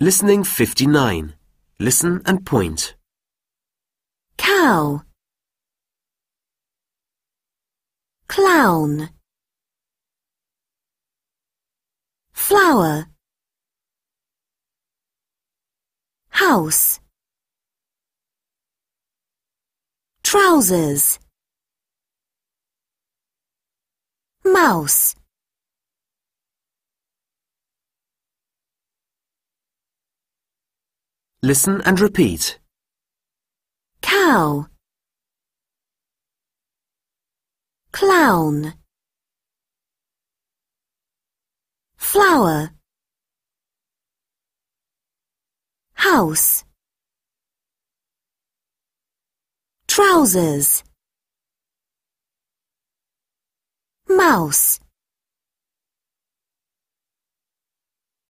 Listening 59. Listen and point. Cow Clown Flower House Trousers Mouse Listen and repeat. Cow Clown Flower House Trousers Mouse